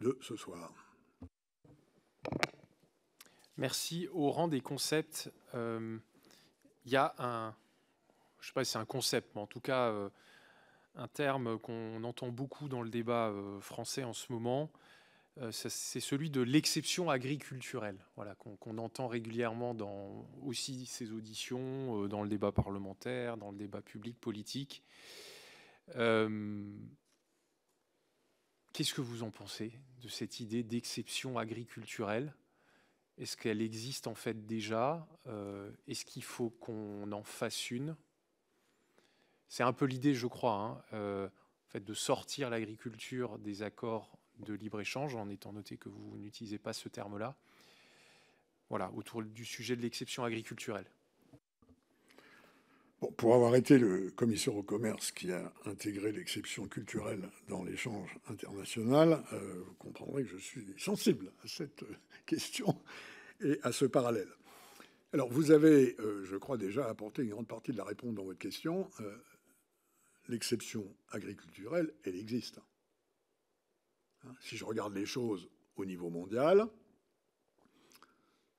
de ce soir. Merci. Au rang des concepts, il euh, ya y a un, je sais pas c'est un concept, mais en tout cas euh, un terme qu'on entend beaucoup dans le débat euh, français en ce moment, c'est celui de l'exception agriculturelle, voilà, qu'on entend régulièrement dans aussi ces auditions, dans le débat parlementaire, dans le débat public politique. Qu'est-ce que vous en pensez de cette idée d'exception agriculturelle Est-ce qu'elle existe en fait déjà euh, Est-ce qu'il faut qu'on en fasse une C'est un peu l'idée, je crois, hein, euh, en fait, de sortir l'agriculture des accords de libre-échange, en étant noté que vous n'utilisez pas ce terme-là. Voilà, autour du sujet de l'exception agriculturelle pour avoir été le commissaire au commerce qui a intégré l'exception culturelle dans l'échange international, euh, vous comprendrez que je suis sensible à cette euh, question et à ce parallèle. Alors, vous avez, euh, je crois, déjà apporté une grande partie de la réponse dans votre question. L'exception agriculturelle, elle existe. Hein, si je regarde les choses au niveau mondial,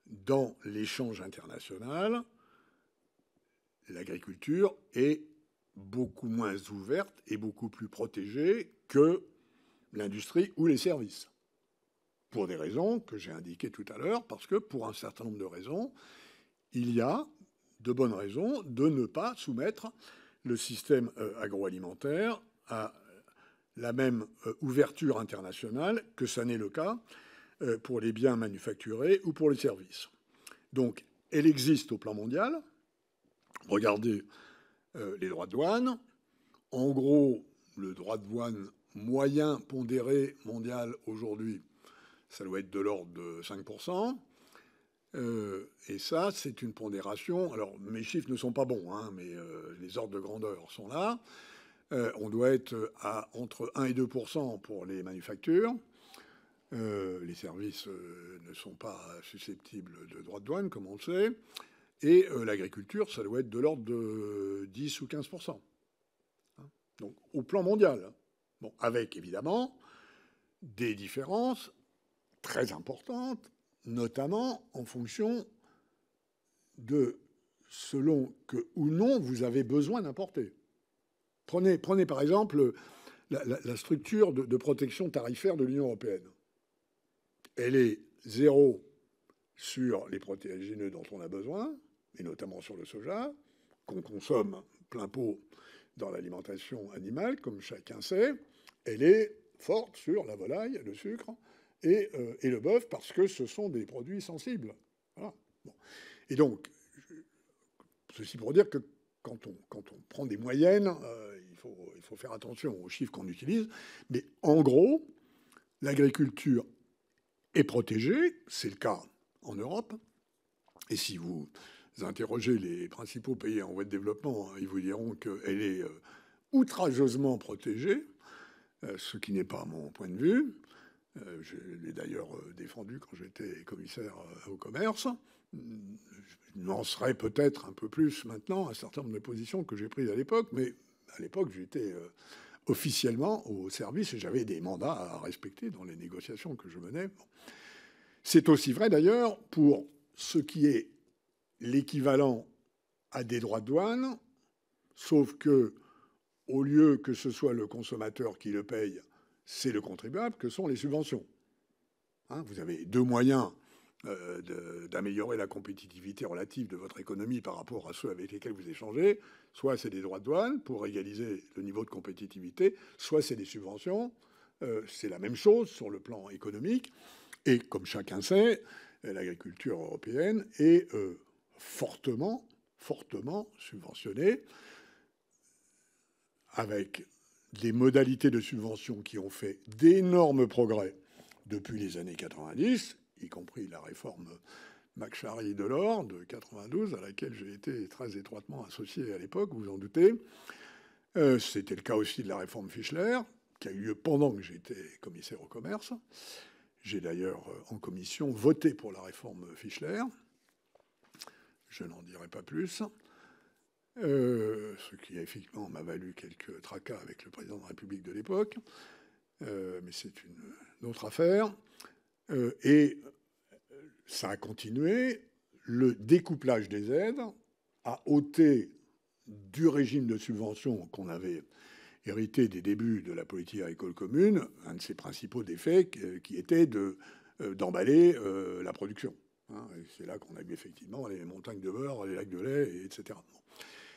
dans l'échange international, l'agriculture est beaucoup moins ouverte et beaucoup plus protégée que l'industrie ou les services. Pour des raisons que j'ai indiquées tout à l'heure, parce que pour un certain nombre de raisons, il y a de bonnes raisons de ne pas soumettre le système euh, agroalimentaire à la même euh, ouverture internationale que ça n'est le cas euh, pour les biens manufacturés ou pour les services. Donc, elle existe au plan mondial, Regardez euh, les droits de douane. En gros, le droit de douane moyen pondéré mondial aujourd'hui, ça doit être de l'ordre de 5%. Euh, et ça, c'est une pondération. Alors, mes chiffres ne sont pas bons, hein, mais euh, les ordres de grandeur sont là. on doit être à entre 1 et 2 pour les manufactures. les services ne sont pas susceptibles de droits de douane, comme on le sait. Et euh, l'agriculture, ça doit être de l'ordre de 10 ou 15 hein. Donc au plan mondial. Hein. Bon, avec évidemment des différences très importantes, notamment en fonction de selon que ou non vous avez besoin d'importer. Prenez, prenez par exemple la, structure de, de protection tarifaire de l'Union européenne. Elle est zéro sur les protéagineux dont on a besoin, et notamment sur le soja, qu'on consomme plein pot dans l'alimentation animale, comme chacun sait, elle est forte sur la volaille, le sucre et, euh, le bœuf, parce que ce sont des produits sensibles. Et donc, ceci pour dire que quand on, prend des moyennes, euh, il faut faire attention aux chiffres qu'on utilise, mais en gros, l'agriculture est protégée, c'est le cas en Europe. Et si vous interrogez les principaux pays en voie de développement, hein, ils vous diront qu'elle est euh, outrageusement protégée, euh, ce qui n'est pas mon point de vue. Euh, je l'ai d'ailleurs défendu quand j'étais commissaire au commerce. Je serai peut-être un peu plus maintenant à certain nombre de positions que j'ai prises à l'époque, mais à l'époque j'étais officiellement au service et j'avais des mandats à respecter dans les négociations que je menais. C'est aussi vrai d'ailleurs pour ce qui est l'équivalent à des droits de douane, sauf que au lieu que ce soit le consommateur qui le paye, c'est le contribuable que sont les subventions. Hein, vous avez deux moyens euh, d'améliorer la compétitivité relative de votre économie par rapport à ceux avec lesquels vous échangez. Soit c'est des droits de douane pour égaliser le niveau de compétitivité, soit c'est des subventions. Euh, c'est la même chose sur le plan économique. Et comme chacun sait, l'agriculture européenne est euh, fortement, fortement subventionnée, avec des modalités de subvention qui ont fait d'énormes progrès depuis les années 90, y compris la réforme MacSharry de de 92, à laquelle j'ai été très étroitement associé à l'époque, vous en doutez. Euh, c'était le cas aussi de la réforme Fischler, qui a eu lieu pendant que j'étais commissaire au commerce. J'ai d'ailleurs, euh, en commission, voté pour la réforme Fischler. Je n'en dirai pas plus. Euh, ce qui, effectivement, m'a valu quelques tracas avec le président de la République de l'époque. Euh, mais c'est une, autre affaire. et ça a continué. Le découplage des aides a ôté du régime de subvention qu'on avait hérité des débuts de la politique agricole commune, un de ses principaux défaits euh, qui était euh, d'emballer de, euh, la production. Hein, c'est là qu'on a eu effectivement les montagnes de beurre, les lacs de lait, etc.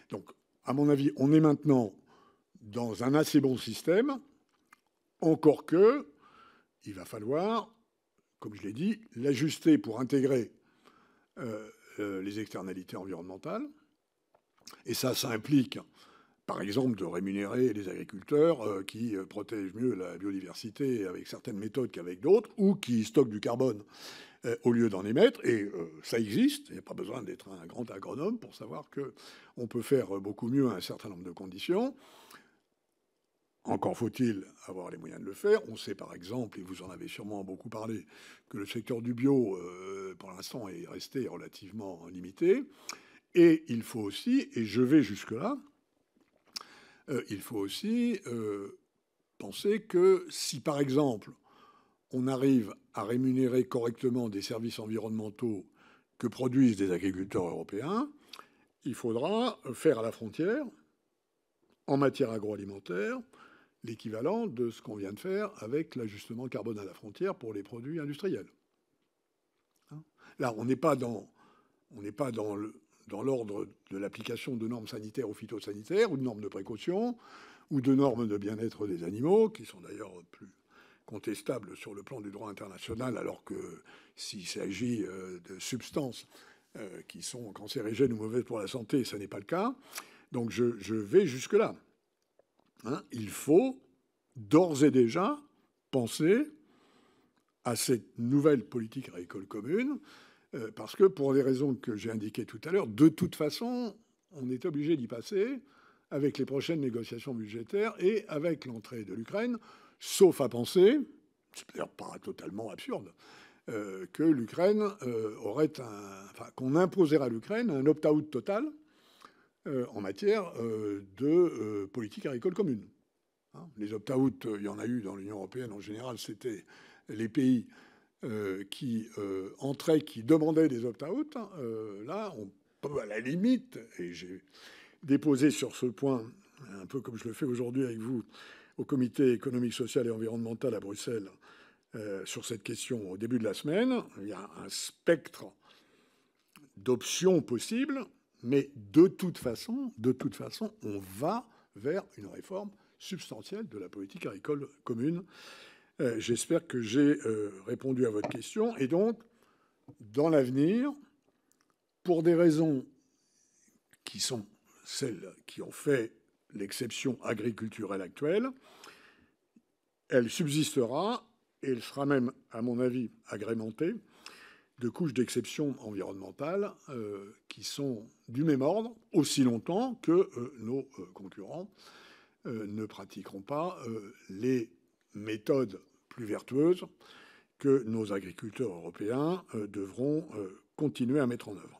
Donc, à mon avis, on est maintenant dans un assez bon système, encore que il va falloir, comme je l'ai dit, l'ajuster pour intégrer les externalités environnementales. Et ça, ça implique par exemple, de rémunérer les agriculteurs euh, qui euh, protègent mieux la biodiversité avec certaines méthodes qu'avec d'autres, ou qui stockent du carbone euh, au lieu d'en émettre. Et ça existe. Il n'y a pas besoin d'être un grand agronome pour savoir qu'on peut faire beaucoup mieux à un certain nombre de conditions. Encore faut-il avoir les moyens de le faire. On sait par exemple, et vous en avez sûrement beaucoup parlé, que le secteur du bio, pour l'instant, est resté relativement limité. Et il faut aussi, et je vais jusque-là, euh, il faut aussi euh, penser que si, par exemple, on arrive à rémunérer correctement des services environnementaux que produisent des agriculteurs européens, il faudra faire à la frontière, en matière agroalimentaire, l'équivalent de ce qu'on vient de faire avec l'ajustement carbone à la frontière pour les produits industriels. Hein Là, on n'est pas dans, on n'est pas dans le, dans l'ordre de l'application de normes sanitaires ou phytosanitaires, ou de normes de précaution, ou de normes de bien-être des animaux, qui sont d'ailleurs plus contestables sur le plan du droit international, alors que s'il s'agit euh, de substances euh, qui sont cancérigènes ou mauvaises pour la santé, ce n'est pas le cas. Donc je, vais jusque-là. Hein. Il faut d'ores et déjà penser à cette nouvelle politique agricole commune euh, parce que pour les raisons que j'ai indiquées tout à l'heure, de toute façon, on est obligé d'y passer avec les prochaines négociations budgétaires et avec l'entrée de l'Ukraine, sauf à penser, c'est d'ailleurs pas totalement absurde, euh, que l'Ukraine euh, aurait un, qu'on imposerait à l'Ukraine un opt-out total en matière de politique agricole commune. Hein, les opt-out, il y en a eu dans l'Union européenne en général, c'était les pays euh, qui euh, entraient, qui demandaient des opt-out, hein, euh, là, on peut à la limite, et j'ai déposé sur ce point, un peu comme je le fais aujourd'hui avec vous, au Comité économique, social et environnemental à Bruxelles, sur cette question au début de la semaine. Il y a un spectre d'options possibles, mais de toute façon, de toute façon, on va vers une réforme substantielle de la politique agricole commune. Euh, j'espère que j'ai euh, répondu à votre question. Et donc, dans l'avenir, pour des raisons qui sont celles qui ont fait l'exception agriculturelle actuelle, elle subsistera et elle sera même, à mon avis, agrémentée de couches d'exception environnementale euh, qui sont du même ordre aussi longtemps que nos concurrents ne pratiqueront pas les méthodes plus vertueuse que nos agriculteurs européens euh, devront euh, continuer à mettre en œuvre.